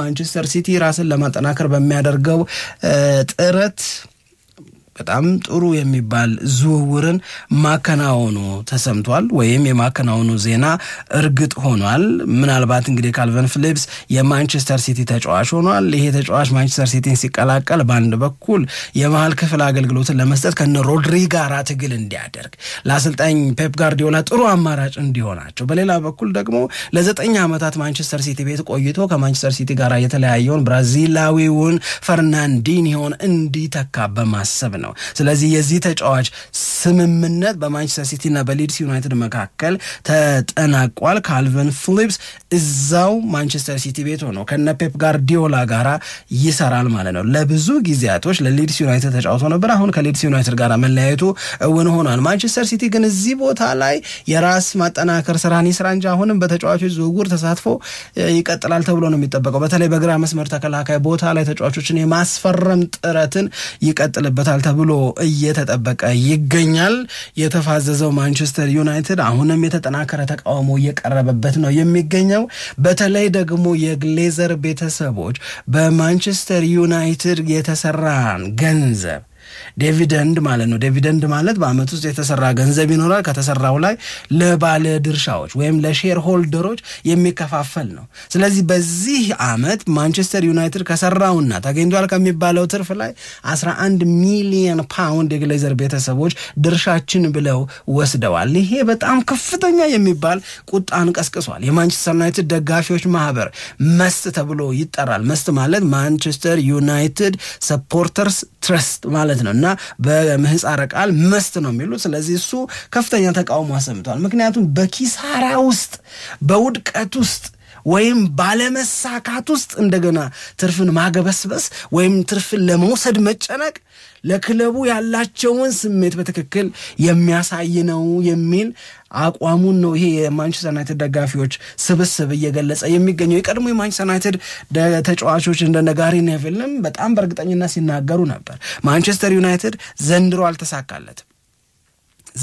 ማንቸስተር ሲቲ ራስን ለማጠናከር በሚያደርገው ጥረት በጣም ጥሩ የሚባል ዝውውርን ማከናወኑ ተሰምቷል፣ ወይም የማከናወኑ ዜና እርግጥ ሆኗል። ምናልባት እንግዲህ ካልቨን ፊሊፕስ የማንቸስተር ሲቲ ተጫዋች ሆኗል። ይሄ ተጫዋች ማንቸስተር ሲቲን ሲቀላቀል በአንድ በኩል የመሀል ክፍል አገልግሎትን ለመስጠት ከነ ሮድሪ ጋራ ትግል እንዲያደርግ ለአሰልጣኝ ፔፕ ጋርዲዮላ ጥሩ አማራጭ እንዲሆናቸው፣ በሌላ በኩል ደግሞ ለዘጠኝ ዓመታት ማንቸስተር ሲቲ ቤት ቆይቶ ከማንቸስተር ሲቲ ጋር የተለያየውን ብራዚላዊውን ፈርናንዲኒሆን እንዲተካ በማሰብ ነው። ነው። ስለዚህ የዚህ ተጫዋች ስምምነት በማንቸስተር ሲቲና በሊድስ ዩናይትድ መካከል ተጠናቋል። ካልቨን ፊሊፕስ እዛው ማንቸስተር ሲቲ ቤት ሆኖ ከነ ፔፕ ጋርዲዮላ ጋር ይሰራል ማለት ነው። ለብዙ ጊዜያቶች ለሊድስ ዩናይትድ ተጫውቶ ነበር። አሁን ከሊድስ ዩናይትድ ጋር መለያየቱ እውን ሆኗል። ማንቸስተር ሲቲ ግን እዚህ ቦታ ላይ የራስ ማጠናከር ስራን ይስራ እንጂ አሁንም በተጫዋቾች ዝውውር ተሳትፎ ይቀጥላል ተብሎ ነው የሚጠበቀው። በተለይ በግራ መስመር ተከላካይ ቦታ ላይ ተጫዋቾችን የማስፈረም ጥረትን ይቀጥልበታል ተብሎ እየተጠበቀ ይገኛል። የተፋዘዘው ማንቸስተር ዩናይትድ አሁንም የተጠናከረ ተቃውሞ እየቀረበበት ነው የሚገኘው። በተለይ ደግሞ የግሌዘር ቤተሰቦች በማንቸስተር ዩናይትድ የተሰራን ገንዘብ ዲቪደንድ ማለት ነው። ዴቪደንድ ማለት በአመት ውስጥ የተሰራ ገንዘብ ይኖራል። ከተሰራው ላይ ለባለ ድርሻዎች ወይም ለሼር ሆልደሮች የሚከፋፈል ነው። ስለዚህ በዚህ አመት ማንቸስተር ዩናይትድ ከሰራውና ተገኝቷል ከሚባለው ትርፍ ላይ 11 ሚሊየን ፓውንድ የግሌዘር ቤተሰቦች ድርሻችን ብለው ወስደዋል። ይሄ በጣም ከፍተኛ የሚባል ቁጣን ቀስቅሷል። የማንቸስተር ዩናይትድ ደጋፊዎች ማህበር መስት ተብሎ ይጠራል። መስት ማለት ማንቸስተር ዩናይትድ ሰፖርተርስ ትረስት ማለት ነው እና በምህፃረ ቃል መስት ነው የሚሉት። ስለዚህ እሱ ከፍተኛ ተቃውሞ አሰምተዋል። ምክንያቱም በኪሳራ ውስጥ በውድቀት ውስጥ ወይም ባለመሳካት ውስጥ እንደገና ትርፍን ማገበስበስ ወይም ትርፍን ለመውሰድ መጨነቅ ለክለቡ ያላቸውን ስሜት በትክክል የሚያሳይ ነው የሚል አቋሙን ነው ይሄ የማንቸስተር ዩናይትድ ደጋፊዎች ስብስብ እየገለጸ የሚገኘው። የቀድሞ የማንቸስተር ዩናይትድ ተጫዋቾች እንደነ ጋሪ ኔቪልም በጣም በእርግጠኝነት ሲናገሩ ነበር። ማንቸስተር ዩናይትድ ዘንድሮ አልተሳካለትም።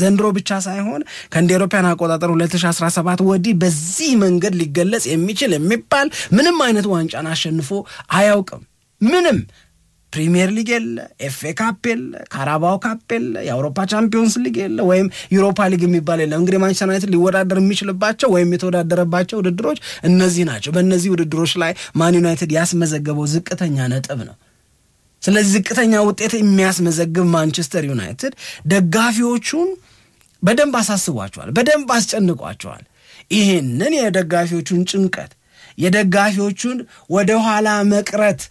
ዘንድሮ ብቻ ሳይሆን ከእንደ አውሮፓውያን አቆጣጠር 2017 ወዲህ በዚህ መንገድ ሊገለጽ የሚችል የሚባል ምንም አይነት ዋንጫን አሸንፎ አያውቅም። ምንም ፕሪሚየር ሊግ የለ፣ ኤፍ ኤ ካፕ የለ፣ ካራባው ካፕ የለ፣ የአውሮፓ ቻምፒዮንስ ሊግ የለ፣ ወይም ዩሮፓ ሊግ የሚባል የለም። እንግዲህ ማንቸስተር ዩናይትድ ሊወዳደር የሚችልባቸው ወይም የተወዳደረባቸው ውድድሮች እነዚህ ናቸው። በእነዚህ ውድድሮች ላይ ማን ዩናይትድ ያስመዘገበው ዝቅተኛ ነጥብ ነው። ስለዚህ ዝቅተኛ ውጤት የሚያስመዘግብ ማንቸስተር ዩናይትድ ደጋፊዎቹን በደንብ አሳስቧቸዋል፣ በደንብ አስጨንቋቸዋል። ይህንን የደጋፊዎቹን ጭንቀት የደጋፊዎቹን ወደኋላ መቅረት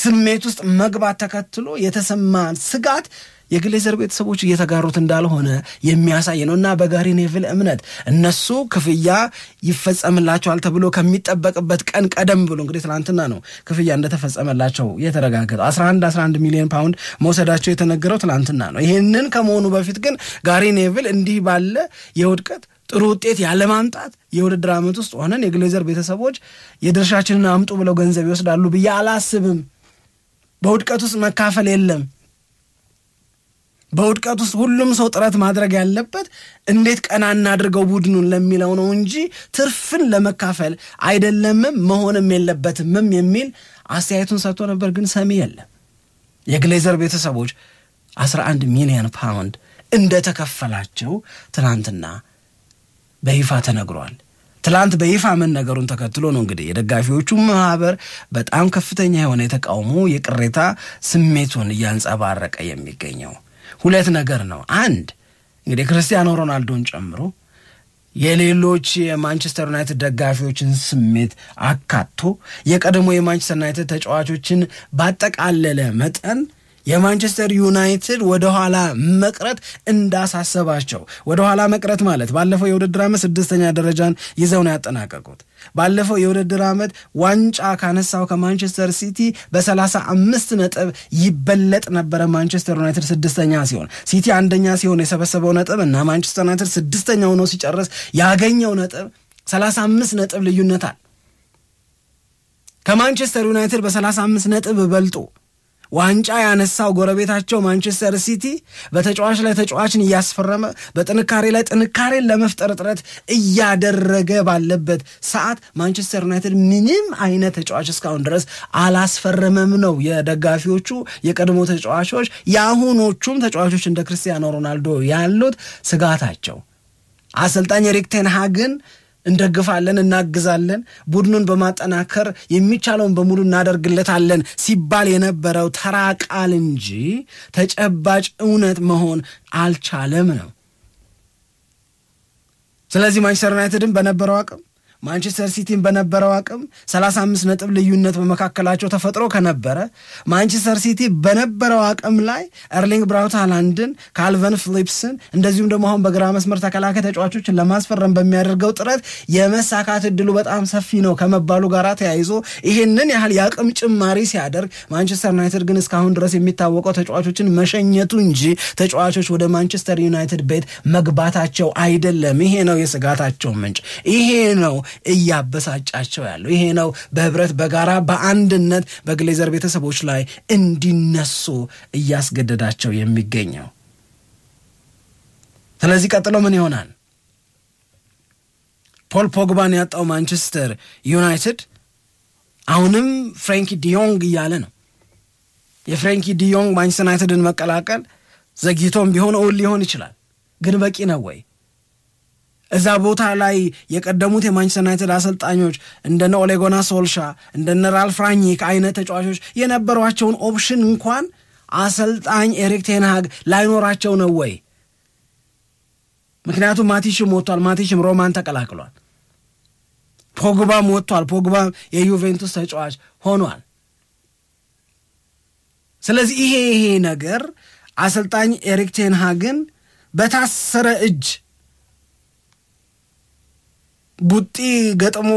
ስሜት ውስጥ መግባት ተከትሎ የተሰማ ስጋት የግሌዘር ቤተሰቦች እየተጋሩት እንዳልሆነ የሚያሳይ ነው እና በጋሪ ኔቪል እምነት እነሱ ክፍያ ይፈጸምላቸዋል ተብሎ ከሚጠበቅበት ቀን ቀደም ብሎ እንግዲህ ትላንትና ነው ክፍያ እንደተፈጸመላቸው የተረጋገጠው። 11 11 ሚሊዮን ፓውንድ መውሰዳቸው የተነገረው ትናንትና ነው። ይህንን ከመሆኑ በፊት ግን ጋሪ ኔቪል እንዲህ ባለ የውድቀት ጥሩ ውጤት ያለማምጣት የውድድር ዓመት ውስጥ ሆነን የግሌዘር ቤተሰቦች የድርሻችንን አምጡ ብለው ገንዘብ ይወስዳሉ ብዬ አላስብም። በውድቀት ውስጥ መካፈል የለም በውድቀት ውስጥ ሁሉም ሰው ጥረት ማድረግ ያለበት እንዴት ቀና እናድርገው ቡድኑን ለሚለው ነው እንጂ ትርፍን ለመካፈል አይደለምም መሆንም የለበትምም የሚል አስተያየቱን ሰጥቶ ነበር። ግን ሰሚ የለም። የግሌዘር ቤተሰቦች 11 ሚሊዮን ፓውንድ እንደተከፈላቸው ትናንትና በይፋ ተነግሯል። ትላንት በይፋ መነገሩን ተከትሎ ነው እንግዲህ የደጋፊዎቹ ማህበር በጣም ከፍተኛ የሆነ የተቃውሞ የቅሬታ ስሜቱን እያንጸባረቀ የሚገኘው። ሁለት ነገር ነው። አንድ እንግዲህ ክርስቲያኖ ሮናልዶን ጨምሮ የሌሎች የማንቸስተር ዩናይትድ ደጋፊዎችን ስሜት አካቶ የቀድሞ የማንቸስተር ዩናይትድ ተጫዋቾችን ባጠቃለለ መጠን የማንቸስተር ዩናይትድ ወደኋላ መቅረት እንዳሳሰባቸው። ወደኋላ መቅረት ማለት ባለፈው የውድድር ዓመት ስድስተኛ ደረጃን ይዘው ነው ያጠናቀቁት። ባለፈው የውድድር ዓመት ዋንጫ ካነሳው ከማንቸስተር ሲቲ በሰላሳ አምስት ነጥብ ይበለጥ ነበረ ማንቸስተር ዩናይትድ ስድስተኛ ሲሆን ሲቲ አንደኛ ሲሆን የሰበሰበው ነጥብ እና ማንቸስተር ዩናይትድ ስድስተኛ ሆኖ ሲጨርስ ያገኘው ነጥብ ሰላሳ አምስት ነጥብ አለ። ከማንቸስተር ዩናይትድ በሰላሳ አምስት ነጥብ በልጦ ዋንጫ ያነሳው ጎረቤታቸው ማንቸስተር ሲቲ በተጫዋች ላይ ተጫዋችን እያስፈረመ በጥንካሬ ላይ ጥንካሬን ለመፍጠር ጥረት እያደረገ ባለበት ሰዓት ማንቸስተር ዩናይትድ ምንም አይነት ተጫዋች እስካሁን ድረስ አላስፈረመም ነው የደጋፊዎቹ የቀድሞ ተጫዋቾች የአሁኖቹም ተጫዋቾች እንደ ክርስቲያኖ ሮናልዶ ያሉት ስጋታቸው። አሰልጣኝ ኤሪክ እንደግፋለን፣ እናግዛለን፣ ቡድኑን በማጠናከር የሚቻለውን በሙሉ እናደርግለታለን ሲባል የነበረው ተራ ቃል እንጂ ተጨባጭ እውነት መሆን አልቻለም ነው። ስለዚህ ማንቸስተር ዩናይትድን በነበረው አቅም ማንቸስተር ሲቲን በነበረው አቅም 35 ነጥብ ልዩነት በመካከላቸው ተፈጥሮ ከነበረ ማንቸስተር ሲቲ በነበረው አቅም ላይ ኤርሊንግ ብራውት ሃላንድን፣ ካልቨን ፊሊፕስን እንደዚሁም ደግሞ አሁን በግራ መስመር ተከላካይ ተጫዋቾችን ለማስፈረም በሚያደርገው ጥረት የመሳካት እድሉ በጣም ሰፊ ነው ከመባሉ ጋር ተያይዞ ይህንን ያህል የአቅም ጭማሪ ሲያደርግ ማንቸስተር ዩናይትድ ግን እስካሁን ድረስ የሚታወቀው ተጫዋቾችን መሸኘቱ እንጂ ተጫዋቾች ወደ ማንቸስተር ዩናይትድ ቤት መግባታቸው አይደለም። ይሄ ነው የስጋታቸው ምንጭ። ይሄ ነው እያበሳጫቸው ያለው ይሄ ነው። በህብረት በጋራ በአንድነት በግሌዘር ቤተሰቦች ላይ እንዲነሱ እያስገደዳቸው የሚገኘው። ስለዚህ ቀጥሎ ምን ይሆናል? ፖል ፖግባን ያጣው ማንቸስተር ዩናይትድ አሁንም ፍሬንኪ ዲዮንግ እያለ ነው። የፍሬንኪ ዲዮንግ ማንቸስተር ዩናይትድን መቀላቀል ዘግይቶም ቢሆን እውን ሊሆን ይችላል፣ ግን በቂ ነው ወይ? እዛ ቦታ ላይ የቀደሙት የማንቸስተር ዩናይትድ አሰልጣኞች እንደነ ኦሌጎና ሶልሻ እንደነ ራልፍ ራኒክ አይነት ተጫዋቾች የነበሯቸውን ኦፕሽን እንኳን አሰልጣኝ ኤሪክ ቴንሃግ ላይኖራቸው ነው ወይ? ምክንያቱም ማቲሽም ወጥቷል፣ ማቲሽም ሮማን ተቀላቅሏል። ፖግባም ወጥቷል፣ ፖግባም የዩቬንቱስ ተጫዋች ሆኗል። ስለዚህ ይሄ ይሄ ነገር አሰልጣኝ ኤሪክ ቴንሃግን በታሰረ እጅ ቡጢ ገጥሞ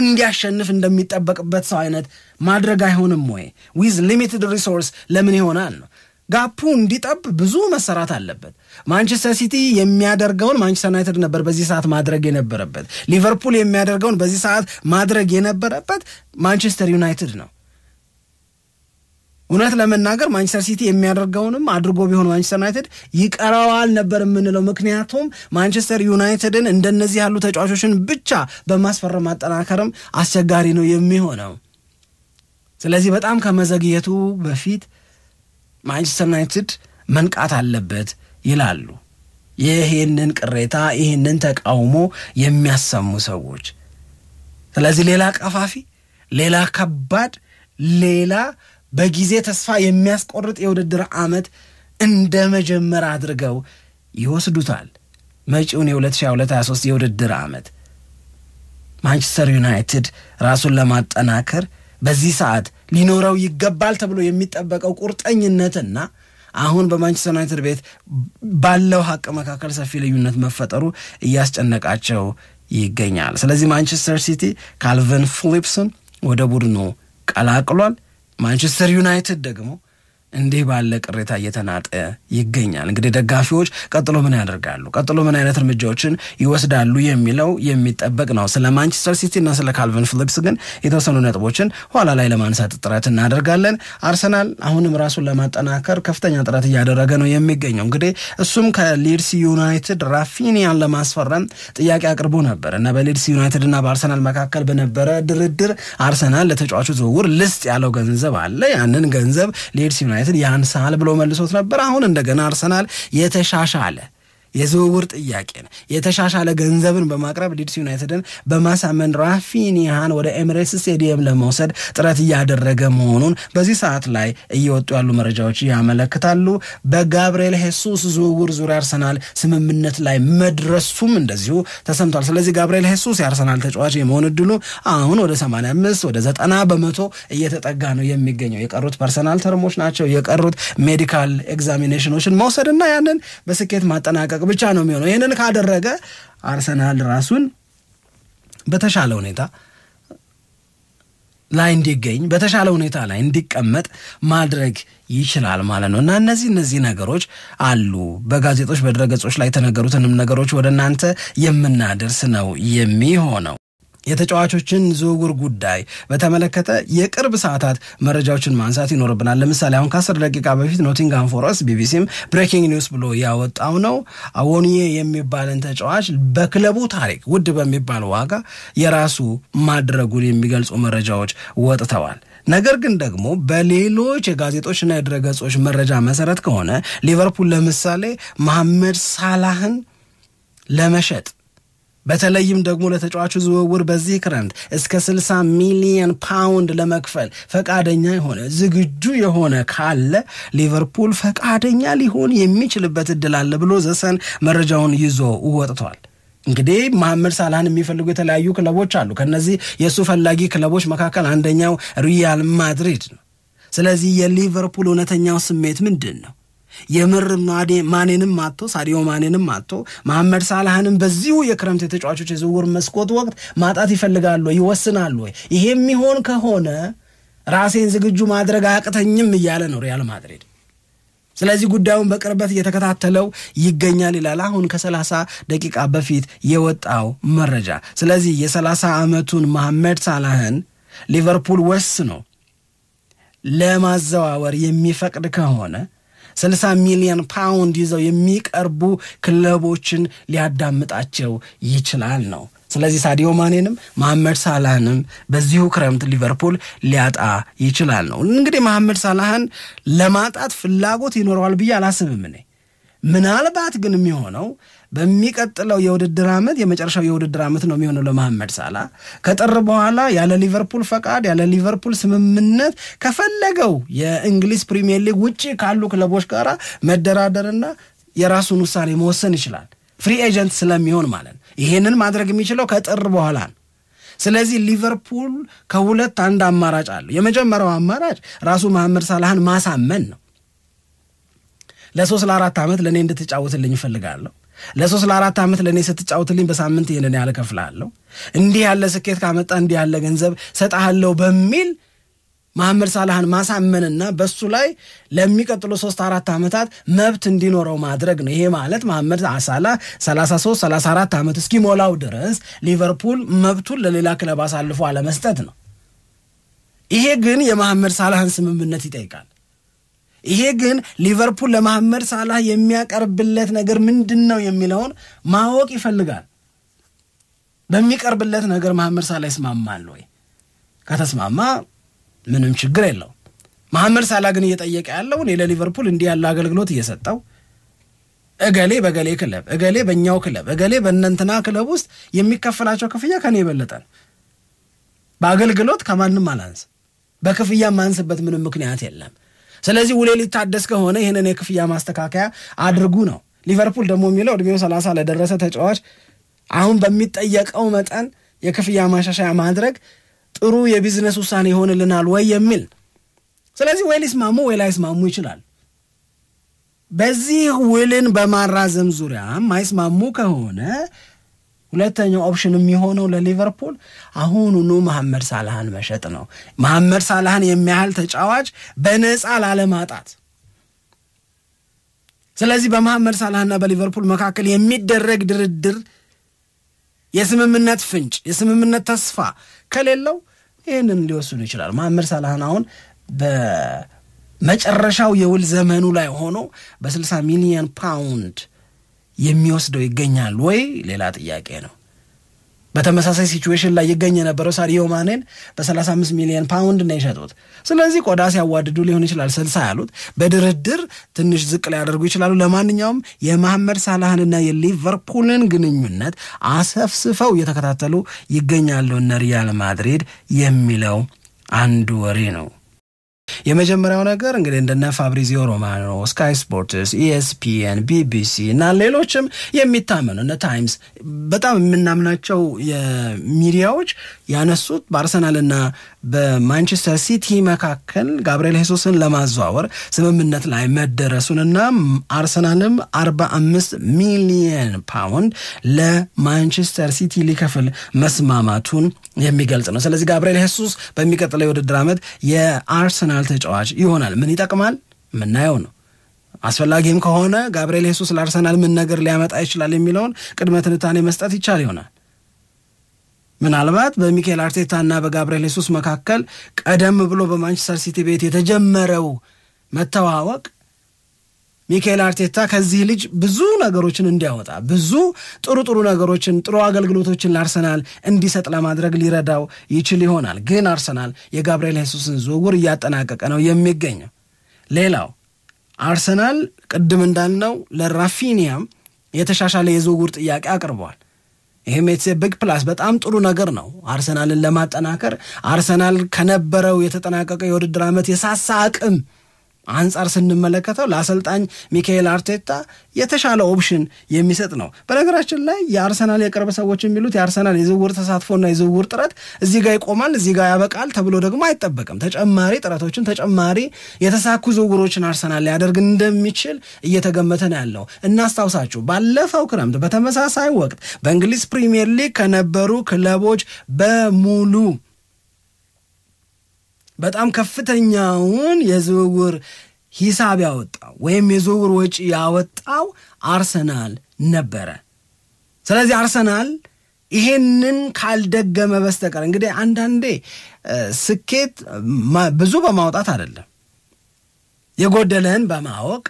እንዲያሸንፍ እንደሚጠበቅበት ሰው አይነት ማድረግ አይሆንም ወይ? ዊዝ ሊሚትድ ሪሶርስ ለምን ይሆናል ነው። ጋፑ እንዲጠብ ብዙ መሰራት አለበት። ማንቸስተር ሲቲ የሚያደርገውን ማንቸስተር ዩናይትድ ነበር በዚህ ሰዓት ማድረግ የነበረበት። ሊቨርፑል የሚያደርገውን በዚህ ሰዓት ማድረግ የነበረበት ማንቸስተር ዩናይትድ ነው። እውነት ለመናገር ማንቸስተር ሲቲ የሚያደርገውንም አድርጎ ቢሆን ማንቸስተር ዩናይትድ ይቀረዋል ነበር የምንለው። ምክንያቱም ማንቸስተር ዩናይትድን እንደነዚህ ያሉ ተጫዋቾችን ብቻ በማስፈረም ማጠናከርም አስቸጋሪ ነው የሚሆነው። ስለዚህ በጣም ከመዘግየቱ በፊት ማንቸስተር ዩናይትድ መንቃት አለበት ይላሉ ይህንን ቅሬታ ይህንን ተቃውሞ የሚያሰሙ ሰዎች። ስለዚህ ሌላ ቀፋፊ፣ ሌላ ከባድ፣ ሌላ በጊዜ ተስፋ የሚያስቆርጥ የውድድር ዓመት እንደ መጀመር አድርገው ይወስዱታል። መጪውን የ2022/23 የውድድር ዓመት ማንቸስተር ዩናይትድ ራሱን ለማጠናከር በዚህ ሰዓት ሊኖረው ይገባል ተብሎ የሚጠበቀው ቁርጠኝነትና አሁን በማንቸስተር ዩናይትድ ቤት ባለው ሀቅ መካከል ሰፊ ልዩነት መፈጠሩ እያስጨነቃቸው ይገኛል። ስለዚህ ማንቸስተር ሲቲ ካልቨን ፊሊፕስን ወደ ቡድኑ ቀላቅሏል። ማንቸስተር ዩናይትድ ደግሞ እንዲህ ባለ ቅሬታ እየተናጠ ይገኛል። እንግዲህ ደጋፊዎች ቀጥሎ ምን ያደርጋሉ፣ ቀጥሎ ምን አይነት እርምጃዎችን ይወስዳሉ የሚለው የሚጠበቅ ነው። ስለ ማንቸስተር ሲቲ እና ስለ ካልቪን ፊሊፕስ ግን የተወሰኑ ነጥቦችን ኋላ ላይ ለማንሳት ጥረት እናደርጋለን። አርሰናል አሁንም ራሱን ለማጠናከር ከፍተኛ ጥረት እያደረገ ነው የሚገኘው። እንግዲህ እሱም ከሊድስ ዩናይትድ ራፊኒያን ለማስፈረም ጥያቄ አቅርቦ ነበር እና በሊድስ ዩናይትድ እና በአርሰናል መካከል በነበረ ድርድር አርሰናል ለተጫዋቹ ዝውውር ልስጥ ያለው ገንዘብ አለ። ያንን ገንዘብ ሊድስ ዩናይትድ ዩናይትድ ያንሳል ብሎ መልሶት ነበር። አሁን እንደገና አርሰናል የተሻሻለ የዝውውር ጥያቄን የተሻሻለ ገንዘብን በማቅረብ ሊድስ ዩናይትድን በማሳመን ራፊኒሃን ወደ ኤምሬስ ስቴዲየም ለመውሰድ ጥረት እያደረገ መሆኑን በዚህ ሰዓት ላይ እየወጡ ያሉ መረጃዎች ያመለክታሉ። በጋብርኤል ሄሱስ ዝውውር ዙሪያ አርሰናል ስምምነት ላይ መድረሱም እንደዚሁ ተሰምቷል። ስለዚህ ጋብርኤል ሄሱስ የአርሰናል ተጫዋች የመሆን እድሉ አሁን ወደ 85 ወደ 90 በመቶ እየተጠጋ ነው የሚገኘው። የቀሩት ፐርሰናል ተርሞች ናቸው። የቀሩት ሜዲካል ኤግዛሚኔሽኖችን መውሰድና ያንን በስኬት ማጠናቀቅ ማጠናቀቅ ብቻ ነው የሚሆነው። ይህንን ካደረገ አርሰናል ራሱን በተሻለ ሁኔታ ላይ እንዲገኝ በተሻለ ሁኔታ ላይ እንዲቀመጥ ማድረግ ይችላል ማለት ነው እና እነዚህ እነዚህ ነገሮች አሉ። በጋዜጦች በድረገጾች ላይ የተነገሩትንም ነገሮች ወደ እናንተ የምናደርስ ነው የሚሆነው። የተጫዋቾችን ዝውውር ጉዳይ በተመለከተ የቅርብ ሰዓታት መረጃዎችን ማንሳት ይኖርብናል። ለምሳሌ አሁን ከአስር ደቂቃ በፊት ኖቲንግሃም ፎረስት ቢቢሲም ብሬኪንግ ኒውስ ብሎ ያወጣው ነው አወኒዬ የሚባልን ተጫዋች በክለቡ ታሪክ ውድ በሚባል ዋጋ የራሱ ማድረጉን የሚገልጹ መረጃዎች ወጥተዋል። ነገር ግን ደግሞ በሌሎች የጋዜጦችና የድረገጾች መረጃ መሰረት ከሆነ ሊቨርፑል ለምሳሌ መሐመድ ሳላህን ለመሸጥ በተለይም ደግሞ ለተጫዋቹ ዝውውር በዚህ ክረምት እስከ 60 ሚሊየን ፓውንድ ለመክፈል ፈቃደኛ የሆነ ዝግጁ የሆነ ካለ ሊቨርፑል ፈቃደኛ ሊሆን የሚችልበት እድል አለ ብሎ ዘሰን መረጃውን ይዞ ወጥቷል። እንግዲህ መሐመድ ሳላህን የሚፈልጉ የተለያዩ ክለቦች አሉ። ከነዚህ የእሱ ፈላጊ ክለቦች መካከል አንደኛው ሪያል ማድሪድ ነው። ስለዚህ የሊቨርፑል እውነተኛው ስሜት ምንድን ነው? የምር ማኔንም አቶ ሳዲዮ ማኔንም አቶ መሐመድ ሳላህንም በዚሁ የክረምት የተጫዋቾች የዝውውር መስኮት ወቅት ማጣት ይፈልጋሉ ይወስናሉ ወይ? ይሄ የሚሆን ከሆነ ራሴን ዝግጁ ማድረግ አያቅተኝም እያለ ነው ሪያል ማድሪድ። ስለዚህ ጉዳዩን በቅርበት እየተከታተለው ይገኛል ይላል አሁን ከሰላሳ ደቂቃ በፊት የወጣው መረጃ። ስለዚህ የሰላሳ ዓመቱን መሐመድ ሳላህን ሊቨርፑል ወስኖ ለማዘዋወር የሚፈቅድ ከሆነ 60 ሚሊዮን ፓውንድ ይዘው የሚቀርቡ ክለቦችን ሊያዳምጣቸው ይችላል ነው። ስለዚህ ሳዲዮ ማኔንም መሐመድ ሳላህንም በዚሁ ክረምት ሊቨርፑል ሊያጣ ይችላል ነው። እንግዲህ መሐመድ ሳላህን ለማጣት ፍላጎት ይኖረዋል ብዬ አላስብም እኔ። ምናልባት ግን የሚሆነው በሚቀጥለው የውድድር ዓመት የመጨረሻው የውድድር ዓመት ነው የሚሆነው ለመሐመድ ሳላ። ከጥር በኋላ ያለ ሊቨርፑል ፈቃድ ያለ ሊቨርፑል ስምምነት ከፈለገው የእንግሊዝ ፕሪሚየር ሊግ ውጭ ካሉ ክለቦች ጋር መደራደርና የራሱን ውሳኔ መወሰን ይችላል። ፍሪ ኤጀንት ስለሚሆን ማለት ነው። ይሄንን ማድረግ የሚችለው ከጥር በኋላ ነው። ስለዚህ ሊቨርፑል ከሁለት አንድ አማራጭ አለው። የመጀመሪያው አማራጭ ራሱ መሐመድ ሳላህን ማሳመን ነው። ለሶስት ለአራት ዓመት ለእኔ እንድትጫወትልኝ እፈልጋለሁ ለሶስት ለአራት ዓመት ለእኔ ስትጫወትልኝ በሳምንት ይህንን ያህል እከፍልሃለሁ፣ እንዲህ ያለ ስኬት ካመጣ እንዲህ ያለ ገንዘብ ሰጠሃለሁ በሚል መሐመድ ሳላህን ማሳመንና በሱ ላይ ለሚቀጥሉ ሶስት አራት ዓመታት መብት እንዲኖረው ማድረግ ነው። ይሄ ማለት መሐመድ አሳላ 33 34 ዓመት እስኪሞላው ድረስ ሊቨርፑል መብቱን ለሌላ ክለብ አሳልፎ አለመስጠት ነው። ይሄ ግን የመሐመድ ሳላህን ስምምነት ይጠይቃል። ይሄ ግን ሊቨርፑል ለመሐመድ ሳላህ የሚያቀርብለት ነገር ምንድን ነው የሚለውን ማወቅ ይፈልጋል። በሚቀርብለት ነገር መሐመድ ሳላህ ይስማማል ወይ? ከተስማማ ምንም ችግር የለውም። መሐመድ ሳላህ ግን እየጠየቀ ያለው እኔ ለሊቨርፑል እንዲህ ያለ አገልግሎት እየሰጠው እገሌ በገሌ ክለብ፣ እገሌ በእኛው ክለብ፣ እገሌ በእነንትና ክለብ ውስጥ የሚከፈላቸው ክፍያ ከኔ የበለጠ በአገልግሎት ከማንም አላንስ፣ በክፍያ የማንስበት ምንም ምክንያት የለም። ስለዚህ ውሌ ሊታደስ ከሆነ ይህንን የክፍያ ማስተካከያ አድርጉ ነው። ሊቨርፑል ደግሞ የሚለው እድሜው ሰላሳ ለደረሰ ተጫዋች አሁን በሚጠየቀው መጠን የክፍያ ማሻሻያ ማድረግ ጥሩ የቢዝነስ ውሳኔ ይሆንልናል ወይ የሚል ስለዚህ ወይ ሊስማሙ ወይ ላይስማሙ ይችላል። በዚህ ውልን በማራዘም ዙሪያ ማይስማሙ ከሆነ ሁለተኛው ኦፕሽን የሚሆነው ለሊቨርፑል አሁኑኑ መሐመድ ሳላህን መሸጥ ነው። መሐመድ ሳላህን የሚያህል ተጫዋች በነፃ ላለማጣት። ስለዚህ በመሐመድ ሳላህና በሊቨርፑል መካከል የሚደረግ ድርድር የስምምነት ፍንጭ፣ የስምምነት ተስፋ ከሌለው ይህንን ሊወስኑ ይችላል። መሐመድ ሳላህን አሁን በመጨረሻው የውል ዘመኑ ላይ ሆኖ በ60 ሚሊዮን ፓውንድ የሚወስደው ይገኛል ወይ ሌላ ጥያቄ ነው። በተመሳሳይ ሲቹዌሽን ላይ ይገኝ የነበረው ሳዲዮ ማኔን በ35 ሚሊዮን ፓውንድ ነው የሸጡት። ስለዚህ ቆዳ ሲያዋድዱ ሊሆን ይችላል ስልሳ ያሉት በድርድር ትንሽ ዝቅ ሊያደርጉ ይችላሉ። ለማንኛውም የመሐመድ ሳላህንና የሊቨርፑልን ግንኙነት አሰፍስፈው እየተከታተሉ ይገኛሉ እነ ሪያል ማድሪድ የሚለው አንዱ ወሬ ነው። የመጀመሪያው ነገር እንግዲህ እንደነ ፋብሪዚዮ ሮማኖ፣ ስካይ ስፖርትስ፣ ኢኤስፒኤን፣ e ቢቢሲ እና ሌሎችም የሚታመኑ እነ ታይምስ በጣም የምናምናቸው የሚዲያዎች ያነሱት በአርሰናልና በማንቸስተር ሲቲ መካከል ጋብርኤል ሄሶስን ለማዘዋወር ስምምነት ላይ መደረሱንና አርሰናልም 45 ሚሊየን ፓውንድ ለማንቸስተር ሲቲ ሊከፍል መስማማቱን የሚገልጽ ነው። ስለዚህ ጋብርኤል ሄሱስ በሚቀጥለው የውድድር ዓመት የአርሰናል ተጫዋች ይሆናል። ምን ይጠቅማል? ምናየው ነው። አስፈላጊም ከሆነ ጋብርኤል ሄሱስ ለአርሰናል ምን ነገር ሊያመጣ ይችላል የሚለውን ቅድመ ትንታኔ መስጠት ይቻል ይሆናል። ምናልባት በሚካኤል አርቴታና በጋብርኤል ሱስ መካከል ቀደም ብሎ በማንቸስተር ሲቲ ቤት የተጀመረው መተዋወቅ ሚካኤል አርቴታ ከዚህ ልጅ ብዙ ነገሮችን እንዲያወጣ ብዙ ጥሩ ጥሩ ነገሮችን ጥሩ አገልግሎቶችን ለአርሰናል እንዲሰጥ ለማድረግ ሊረዳው ይችል ይሆናል። ግን አርሰናል የጋብርኤል ሄሱስን ዝውውር እያጠናቀቀ ነው የሚገኘው። ሌላው አርሰናል ቅድም እንዳልነው ለራፊኒያም የተሻሻለ የዝውውር ጥያቄ አቅርቧል። ይህም የሴብግ ፕላስ በጣም ጥሩ ነገር ነው። አርሰናልን ለማጠናከር አርሰናል ከነበረው የተጠናቀቀ የውድድር ዓመት የሳሳ አቅም አንጻር ስንመለከተው ለአሰልጣኝ ሚካኤል አርቴታ የተሻለ ኦፕሽን የሚሰጥ ነው። በነገራችን ላይ የአርሰናል የቅርብ ሰዎች የሚሉት የአርሰናል የዝውውር ተሳትፎና የዝውውር ጥረት እዚህ ጋር ይቆማል፣ እዚህ ጋር ያበቃል ተብሎ ደግሞ አይጠበቅም። ተጨማሪ ጥረቶችን፣ ተጨማሪ የተሳኩ ዝውውሮችን አርሰናል ሊያደርግ እንደሚችል እየተገመተ ነው ያለው። እናስታውሳችሁ ባለፈው ክረምት በተመሳሳይ ወቅት በእንግሊዝ ፕሪሚየር ሊግ ከነበሩ ክለቦች በሙሉ በጣም ከፍተኛውን የዝውውር ሂሳብ ያወጣው ወይም የዝውውር ወጪ ያወጣው አርሰናል ነበረ። ስለዚህ አርሰናል ይሄንን ካልደገመ በስተቀር እንግዲህ አንዳንዴ ስኬት ብዙ በማውጣት አይደለም፣ የጎደለህን በማወቅ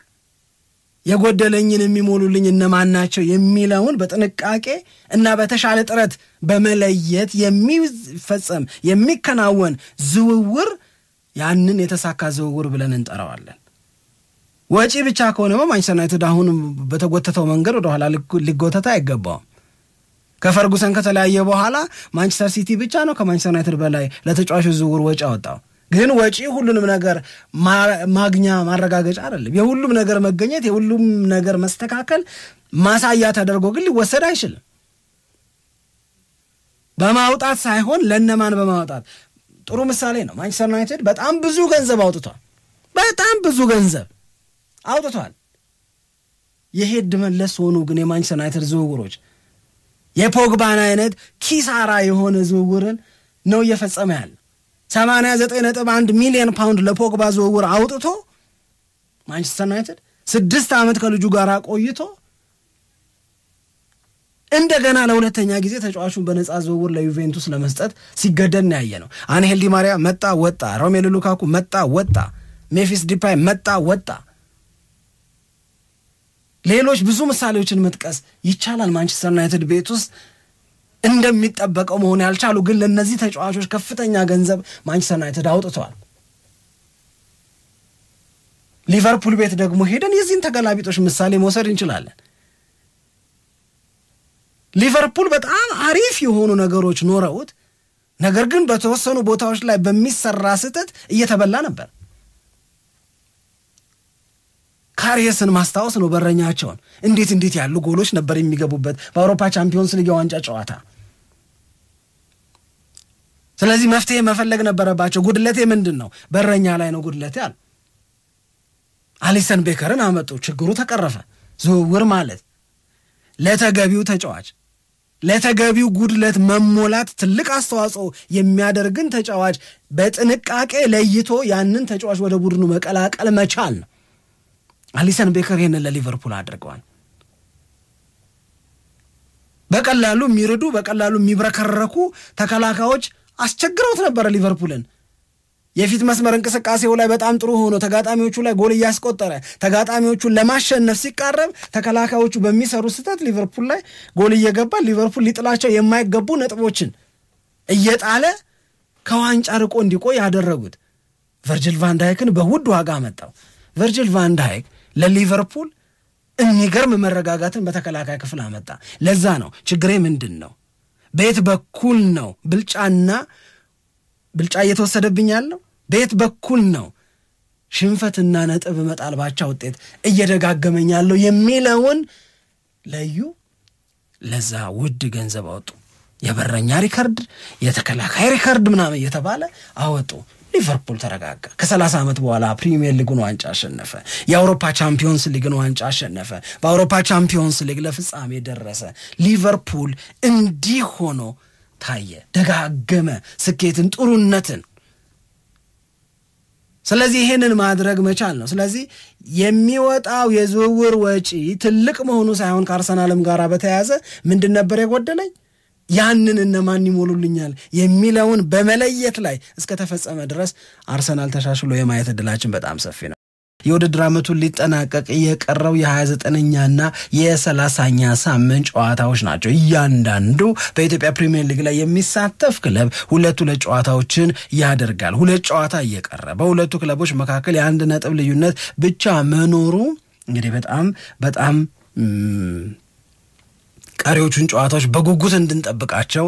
የጎደለኝን የሚሞሉልኝ እነማን ናቸው የሚለውን በጥንቃቄ እና በተሻለ ጥረት በመለየት የሚፈጸም የሚከናወን ዝውውር ያንን የተሳካ ዝውውር ብለን እንጠራዋለን። ወጪ ብቻ ከሆነ ማንቸስተር ዩናይትድ አሁን በተጎተተው መንገድ ወደኋላ ሊጎተታ አይገባውም። ከፈርጉሰን ከተለያየ በኋላ ማንቸስተር ሲቲ ብቻ ነው ከማንቸስተር ዩናይትድ በላይ ለተጫዋቹ ዝውውር ወጪ አወጣው። ግን ወጪ ሁሉንም ነገር ማግኛ ማረጋገጫ አይደለም። የሁሉም ነገር መገኘት፣ የሁሉም ነገር መስተካከል ማሳያ ተደርጎ ግን ሊወሰድ አይችልም። በማውጣት ሳይሆን ለነማን በማውጣት ጥሩ ምሳሌ ነው። ማንቸስተር ዩናይትድ በጣም ብዙ ገንዘብ አውጥቷል። በጣም ብዙ ገንዘብ አውጥቷል። የሄድ መለስ ሆኑ ግን የማንቸስተር ዩናይትድ ዝውውሮች የፖግባን አይነት ኪሳራ የሆነ ዝውውርን ነው እየፈጸመ ያለ 89.1 ሚሊዮን ፓውንድ ለፖግባ ዝውውር አውጥቶ ማንቸስተር ዩናይትድ ስድስት ዓመት ከልጁ ጋር ቆይቶ እንደገና ለሁለተኛ ጊዜ ተጫዋቹን በነፃ ዝውውር ለዩቬንቱስ ለመስጠት ሲገደድ ነው ያየ ነው። አንሄል ዲማሪያ መጣ ወጣ፣ ሮሜሉ ሉካኩ መጣ ወጣ፣ ሜፊስ ዲፓይ መጣ ወጣ። ሌሎች ብዙ ምሳሌዎችን መጥቀስ ይቻላል። ማንቸስተር ዩናይትድ ቤት ውስጥ እንደሚጠበቀው መሆን ያልቻሉ ግን ለእነዚህ ተጫዋቾች ከፍተኛ ገንዘብ ማንቸስተር ዩናይትድ አውጥተዋል። ሊቨርፑል ቤት ደግሞ ሄደን የዚህን ተገላቢጦች ምሳሌ መውሰድ እንችላለን። ሊቨርፑል በጣም አሪፍ የሆኑ ነገሮች ኖረውት ነገር ግን በተወሰኑ ቦታዎች ላይ በሚሰራ ስህተት እየተበላ ነበር። ካሪየስን ማስታወስ ነው። በረኛቸውን እንዴት እንዴት ያሉ ጎሎች ነበር የሚገቡበት በአውሮፓ ቻምፒዮንስ ሊግ የዋንጫ ጨዋታ ስለዚህ መፍትሄ መፈለግ ነበረባቸው። ጉድለቴ ምንድን ነው? በረኛ ላይ ነው ጉድለቴ አሉ። አሊሰን ቤከርን አመጡ። ችግሩ ተቀረፈ። ዝውውር ማለት ለተገቢው ተጫዋች ለተገቢው ጉድለት መሞላት ትልቅ አስተዋጽኦ የሚያደርግን ተጫዋች በጥንቃቄ ለይቶ ያንን ተጫዋች ወደ ቡድኑ መቀላቀል መቻል ነው። አሊሰን ቤከር ይህንን ለሊቨርፑል አድርገዋል። በቀላሉ የሚርዱ በቀላሉ የሚብረከረኩ ተከላካዮች አስቸግረውት ነበረ ሊቨርፑልን። የፊት መስመር እንቅስቃሴው ላይ በጣም ጥሩ ሆኖ ተጋጣሚዎቹ ላይ ጎል እያስቆጠረ ተጋጣሚዎቹን ለማሸነፍ ሲቃረብ ተከላካዮቹ በሚሰሩ ስህተት ሊቨርፑል ላይ ጎል እየገባ ሊቨርፑል ሊጥላቸው የማይገቡ ነጥቦችን እየጣለ ከዋንጫ ርቆ እንዲቆይ ያደረጉት ቨርጅል ቫንዳይክን በውድ ዋጋ መጣው። ቨርጅል ቫንዳይክ ለሊቨርፑል የሚገርም መረጋጋትን በተከላካይ ክፍል አመጣ። ለዛ ነው ችግሬ ምንድን ነው በየት በኩል ነው ብልጫና ብልጫ እየተወሰደብኝ ያለው? በየት በኩል ነው ሽንፈትና ነጥብ መጣል ባቻ ውጤት እየደጋገመኝ ያለው የሚለውን ለዩ። ለዛ ውድ ገንዘብ አወጡ። የበረኛ ሪከርድ፣ የተከላካይ ሪከርድ ምናምን እየተባለ አወጡ። ሊቨርፑል ተረጋጋ። ከ30 ዓመት በኋላ ፕሪሚየር ሊጉን ዋንጫ አሸነፈ። የአውሮፓ ቻምፒዮንስ ሊግን ዋንጫ አሸነፈ። በአውሮፓ ቻምፒዮንስ ሊግ ለፍጻሜ ደረሰ። ሊቨርፑል እንዲህ ሆኖ ታየ፣ ደጋገመ ስኬትን፣ ጥሩነትን። ስለዚህ ይህንን ማድረግ መቻል ነው። ስለዚህ የሚወጣው የዝውውር ወጪ ትልቅ መሆኑ ሳይሆን ከአርሰናልም ጋር በተያያዘ ምንድን ነበር የጎደለኝ ያንን እነማን ይሞሉልኛል የሚለውን በመለየት ላይ እስከተፈጸመ ድረስ አርሰናል ተሻሽሎ የማየት እድላችን በጣም ሰፊ ነው። የውድድር ዓመቱን ሊጠናቀቅ የቀረው የ29ኛና የ30ኛ ሳምንት ጨዋታዎች ናቸው። እያንዳንዱ በኢትዮጵያ ፕሪምየር ሊግ ላይ የሚሳተፍ ክለብ ሁለት ሁለት ጨዋታዎችን ያደርጋል። ሁለት ጨዋታ እየቀረ በሁለቱ ክለቦች መካከል የአንድ ነጥብ ልዩነት ብቻ መኖሩ እንግዲህ በጣም በጣም ቀሪዎቹን ጨዋታዎች በጉጉት እንድንጠብቃቸው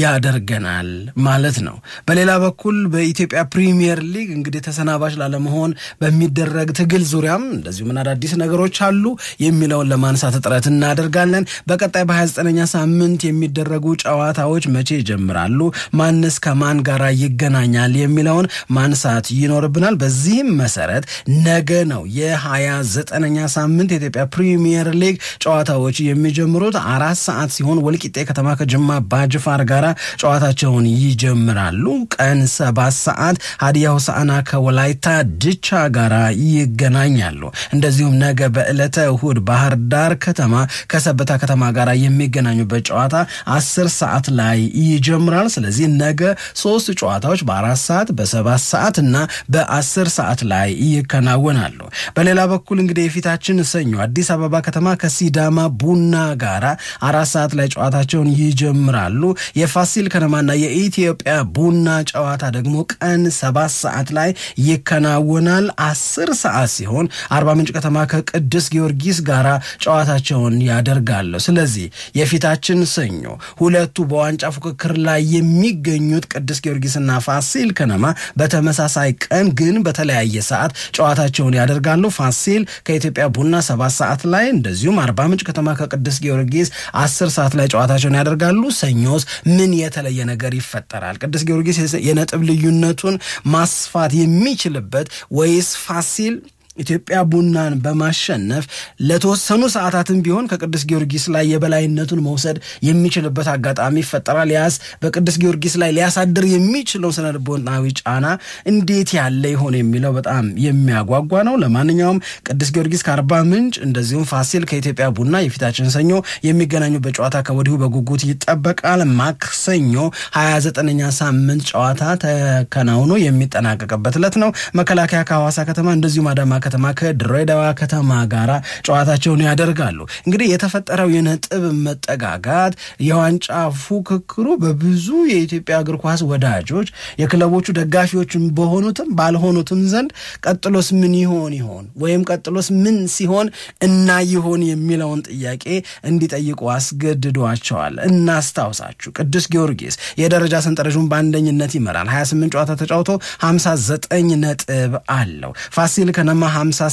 ያደርገናል ማለት ነው። በሌላ በኩል በኢትዮጵያ ፕሪሚየር ሊግ እንግዲህ ተሰናባች ላለመሆን በሚደረግ ትግል ዙሪያም እንደዚሁም አዳዲስ ነገሮች አሉ የሚለውን ለማንሳት ጥረት እናደርጋለን። በቀጣይ በ29ኛ ሳምንት የሚደረጉ ጨዋታዎች መቼ ይጀምራሉ፣ ማንስ ከማን ጋር ይገናኛል የሚለውን ማንሳት ይኖርብናል። በዚህም መሰረት ነገ ነው የ29ኛ ሳምንት የኢትዮጵያ ፕሪሚየር ሊግ ጨዋታዎች የሚጀምሩት አ አራት ሰዓት ሲሆን ወልቂጤ ከተማ ከጅማ ባጅፋር ጋር ጨዋታቸውን ይጀምራሉ። ቀን ሰባት ሰዓት ሀዲያ ሆሳዕና ከወላይታ ድቻ ጋር ይገናኛሉ። እንደዚሁም ነገ በዕለተ እሁድ ባህር ዳር ከተማ ከሰበታ ከተማ ጋር የሚገናኙበት ጨዋታ አስር ሰዓት ላይ ይጀምራል። ስለዚህ ነገ ሶስት ጨዋታዎች በአራት ሰዓት በሰባት ሰዓት እና በአስር ሰዓት ላይ ይከናወናሉ። በሌላ በኩል እንግዲህ የፊታችን ሰኞ አዲስ አበባ ከተማ ከሲዳማ ቡና ጋራ አራት ሰዓት ላይ ጨዋታቸውን ይጀምራሉ። የፋሲል ከነማና የኢትዮጵያ ቡና ጨዋታ ደግሞ ቀን ሰባት ሰዓት ላይ ይከናወናል። አስር ሰዓት ሲሆን አርባ ምንጭ ከተማ ከቅዱስ ጊዮርጊስ ጋራ ጨዋታቸውን ያደርጋሉ። ስለዚህ የፊታችን ሰኞ ሁለቱ በዋንጫ ፉክክር ላይ የሚገኙት ቅዱስ ጊዮርጊስና ፋሲል ከነማ በተመሳሳይ ቀን ግን በተለያየ ሰዓት ጨዋታቸውን ያደርጋሉ። ፋሲል ከኢትዮጵያ ቡና ሰባት ሰዓት ላይ እንደዚሁም አርባ ምንጭ ከተማ ከቅዱስ ጊዮርጊስ አስር ሰዓት ላይ ጨዋታቸውን ያደርጋሉ። ሰኞስ ምን የተለየ ነገር ይፈጠራል? ቅዱስ ጊዮርጊስ የነጥብ ልዩነቱን ማስፋት የሚችልበት ወይስ ፋሲል ኢትዮጵያ ቡናን በማሸነፍ ለተወሰኑ ሰዓታትም ቢሆን ከቅዱስ ጊዮርጊስ ላይ የበላይነቱን መውሰድ የሚችልበት አጋጣሚ ይፈጠራል። ያስ በቅዱስ ጊዮርጊስ ላይ ሊያሳድር የሚችለው ስነልቦናዊ ጫና እንዴት ያለ ይሆን የሚለው በጣም የሚያጓጓ ነው። ለማንኛውም ቅዱስ ጊዮርጊስ ከአርባ ምንጭ እንደዚሁም ፋሲል ከኢትዮጵያ ቡና የፊታችን ሰኞ የሚገናኙበት ጨዋታ ከወዲሁ በጉጉት ይጠበቃል። ማክሰኞ 29 ዘጠነኛ ሳምንት ጨዋታ ተከናውኖ የሚጠናቀቅበት ዕለት ነው። መከላከያ ከሐዋሳ ከተማ እንደዚሁም አዳማ ከተማ ከድሬዳዋ ከተማ ጋር ጨዋታቸውን ያደርጋሉ። እንግዲህ የተፈጠረው የነጥብ መጠጋጋት የዋንጫ ፉክክሩ በብዙ የኢትዮጵያ እግር ኳስ ወዳጆች የክለቦቹ ደጋፊዎች በሆኑትም ባልሆኑትም ዘንድ ቀጥሎስ ምን ይሆን ይሆን ወይም ቀጥሎስ ምን ሲሆን እና ይሆን የሚለውን ጥያቄ እንዲጠይቁ አስገድዷቸዋል። እናስታውሳችሁ ቅዱስ ጊዮርጊስ የደረጃ ሰንጠረዡን በአንደኝነት ይመራል። 28 ጨዋታ ተጫውቶ 59 ነጥብ አለው። ፋሲል ከነማ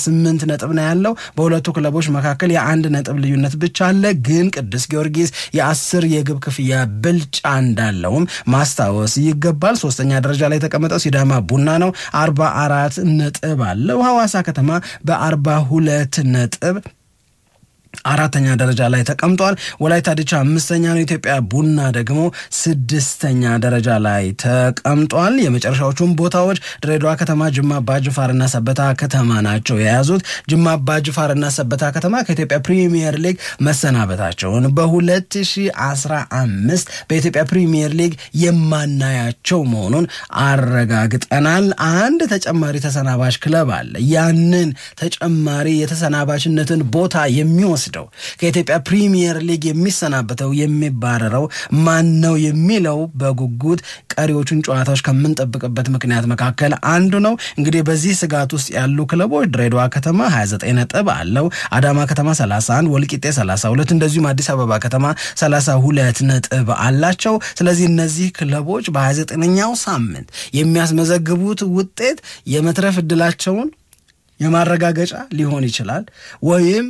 ስምንት ነጥብ ነው ያለው። በሁለቱ ክለቦች መካከል የአንድ ነጥብ ልዩነት ብቻ አለ። ግን ቅዱስ ጊዮርጊስ የአስር የግብ ክፍያ ብልጫ እንዳለውም ማስታወስ ይገባል። ሶስተኛ ደረጃ ላይ የተቀመጠው ሲዳማ ቡና ነው፣ አራት ነጥብ አለው። ሐዋሳ ከተማ በአርባ ሁለት ነጥብ አራተኛ ደረጃ ላይ ተቀምጧል። ወላይታ ዲቻ አምስተኛ ነው። ኢትዮጵያ ቡና ደግሞ ስድስተኛ ደረጃ ላይ ተቀምጧል። የመጨረሻዎቹን ቦታዎች ድሬዳዋ ከተማ፣ ጅማ አባጅፋርና ሰበታ ከተማ ናቸው የያዙት። ጅማ አባጅፋርና ሰበታ ከተማ ከኢትዮጵያ ፕሪሚየር ሊግ መሰናበታቸውን በ2015 በኢትዮጵያ ፕሪሚየር ሊግ የማናያቸው መሆኑን አረጋግጠናል። አንድ ተጨማሪ ተሰናባሽ ክለብ አለ። ያንን ተጨማሪ የተሰናባችነትን ቦታ የሚወ ወስደው ከኢትዮጵያ ፕሪሚየር ሊግ የሚሰናበተው የሚባረረው ማን ነው የሚለው በጉጉት ቀሪዎቹን ጨዋታዎች ከምንጠብቅበት ምክንያት መካከል አንዱ ነው። እንግዲህ በዚህ ስጋት ውስጥ ያሉ ክለቦች ድሬዳዋ ከተማ 29 ነጥብ አለው። አዳማ ከተማ 31፣ ወልቂጤ 32፣ እንደዚሁም አዲስ አበባ ከተማ 32 ነጥብ አላቸው። ስለዚህ እነዚህ ክለቦች በ29ኛው ሳምንት የሚያስመዘግቡት ውጤት የመትረፍ እድላቸውን የማረጋገጫ ሊሆን ይችላል ወይም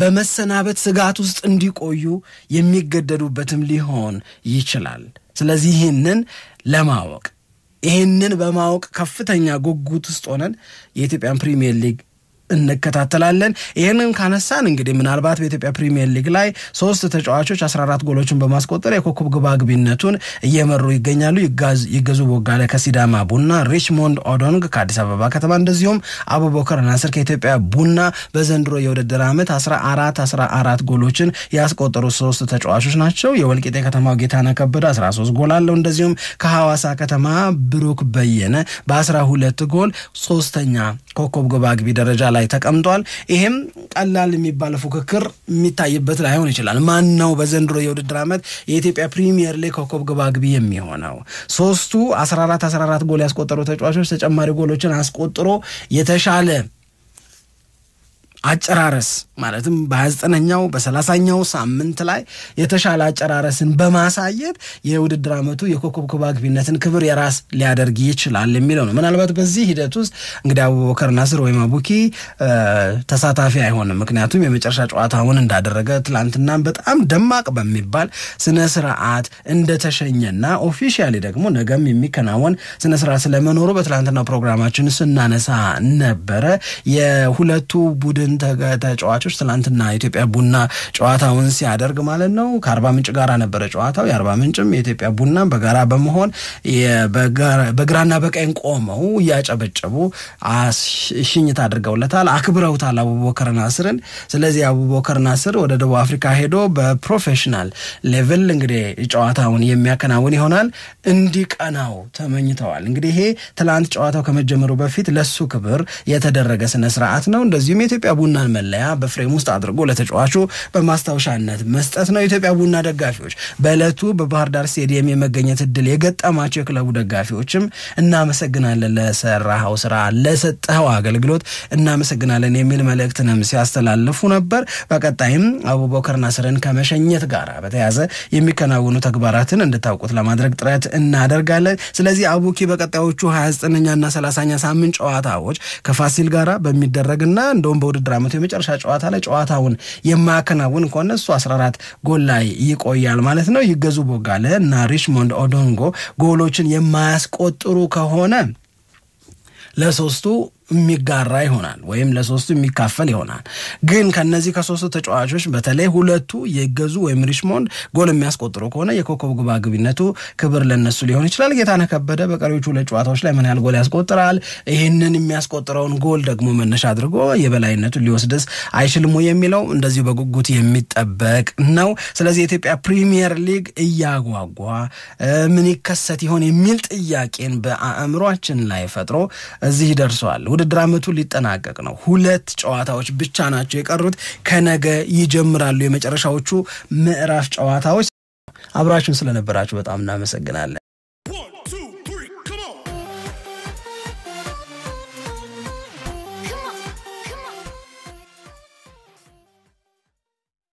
በመሰናበት ስጋት ውስጥ እንዲቆዩ የሚገደዱበትም ሊሆን ይችላል። ስለዚህ ይህንን ለማወቅ ይህንን በማወቅ ከፍተኛ ጉጉት ውስጥ ሆነን የኢትዮጵያን ፕሪምየር ሊግ እንከታተላለን። ይህንን ካነሳን እንግዲህ ምናልባት በኢትዮጵያ ፕሪሚየር ሊግ ላይ ሶስት ተጫዋቾች 14 ጎሎችን በማስቆጠር የኮከብ ግባግቢነቱን እየመሩ ይገኛሉ። ይገዙ ቦጋለ ከሲዳማ ቡና፣ ሪችሞንድ ኦዶንግ ከአዲስ አበባ ከተማ እንደዚሁም አቡበከር ናስር ከኢትዮጵያ ቡና በዘንድሮ የውድድር ዓመት 14 14 ጎሎችን ያስቆጠሩ ሶስት ተጫዋቾች ናቸው። የወልቂጤ ከተማው ጌታነህ ከበደ 13 ጎል አለው። እንደዚሁም ከሐዋሳ ከተማ ብሩክ በየነ በ12 ጎል ሶስተኛ ኮከብ ግባግቢ ደረጃ ላይ ተቀምጧል። ይሄም ቀላል የሚባል ፉክክር የሚታይበት ላይሆን ይችላል። ማን ነው በዘንድሮ የውድድር ዓመት የኢትዮጵያ ፕሪሚየር ሊግ ኮከብ ግባግቢ የሚሆነው? ሶስቱ 14 14 ጎል ያስቆጠሩ ተጫዋቾች ተጨማሪ ጎሎችን አስቆጥሮ የተሻለ አጨራረስ ማለትም በ29ኛው በ30ኛው ሳምንት ላይ የተሻለ አጨራረስን በማሳየት የውድድር ዓመቱ የኮከብ ኮባግቢነትን ክብር የራስ ሊያደርግ ይችላል የሚለው ነው። ምናልባት በዚህ ሂደት ውስጥ እንግዲህ አቡበከር ናስር ወይም አቡኪ ተሳታፊ አይሆንም። ምክንያቱም የመጨረሻ ጨዋታውን እንዳደረገ ትላንትናም በጣም ደማቅ በሚባል ስነ ስርዓት እንደተሸኘና ኦፊሻሊ ደግሞ ነገም የሚከናወን ስነ ስርዓት ስለመኖሩ በትላንትና ፕሮግራማችን ስናነሳ ነበረ የሁለቱ ቡድን ተጫዋቾች ትናንትና የኢትዮጵያ ቡና ጨዋታውን ሲያደርግ ማለት ነው ከአርባ ምንጭ ጋር ነበረ ጨዋታው። የአርባ ምንጭም የኢትዮጵያ ቡናም በጋራ በመሆን በግራና በቀኝ ቆመው እያጨበጨቡ ሽኝት አድርገውለታል፣ አክብረውታል አቡበከር ናስርን። ስለዚህ አቡበከር ናስር ወደ ደቡብ አፍሪካ ሄዶ በፕሮፌሽናል ሌቭል እንግዲህ ጨዋታውን የሚያከናውን ይሆናል። እንዲቀናው ተመኝተዋል። እንግዲህ ይሄ ትላንት ጨዋታው ከመጀመሩ በፊት ለሱ ክብር የተደረገ ስነ ስርዓት ነው። እንደዚሁም የኢትዮጵያ ቡናን መለያ በፍሬም ውስጥ አድርጎ ለተጫዋቹ በማስታወሻነት መስጠት ነው። የኢትዮጵያ ቡና ደጋፊዎች በእለቱ በባህር ዳር ስቴዲየም የመገኘት እድል የገጠማቸው የክለቡ ደጋፊዎችም እናመሰግናለን፣ ለሰራኸው ስራ፣ ለሰጠኸው አገልግሎት እናመሰግናለን የሚል መልእክትንም ሲያስተላልፉ ነበር። በቀጣይም አቡበከር ናስርን ከመሸኘት ጋር በተያዘ የሚከናወኑ ተግባራትን እንድታውቁት ለማድረግ ጥረት እናደርጋለን። ስለዚህ አቡኪ በቀጣዮቹ 29ኛና 30ኛ ሳምንት ጨዋታዎች ከፋሲል ጋራ በሚደረግና እንደውም በውድድር ዓመቱ የመጨረሻ ጨዋታ ላይ ጨዋታውን የማያከናውን ከሆነ እሱ 14 ጎል ላይ ይቆያል ማለት ነው። ይገዙ ቦጋለ እና ሪችሞንድ ኦዶንጎ ጎሎችን የማያስቆጥሩ ከሆነ ለሶስቱ የሚጋራ ይሆናል ወይም ለሶስቱ የሚካፈል ይሆናል። ግን ከነዚህ ከሶስቱ ተጫዋቾች በተለይ ሁለቱ የገዙ ወይም ሪሽሞንድ ጎል የሚያስቆጥሩ ከሆነ የኮከብ ግባግቢነቱ ክብር ለነሱ ሊሆን ይችላል። ጌታነህ ከበደ በቀሪዎቹ ሁለት ጨዋታዎች ላይ ምን ያህል ጎል ያስቆጥራል? ይህንን የሚያስቆጥረውን ጎል ደግሞ መነሻ አድርጎ የበላይነቱን ሊወስድስ አይችልም የሚለው እንደዚሁ በጉጉት የሚጠበቅ ነው። ስለዚህ የኢትዮጵያ ፕሪሚየር ሊግ እያጓጓ ምን ይከሰት ይሆን የሚል ጥያቄን በአእምሯችን ላይ ፈጥሮ እዚህ ደርሷል። የውድድር ዓመቱ ሊጠናቀቅ ነው። ሁለት ጨዋታዎች ብቻ ናቸው የቀሩት። ከነገ ይጀምራሉ የመጨረሻዎቹ ምዕራፍ ጨዋታዎች። አብራችሁን ስለነበራችሁ በጣም እናመሰግናለን።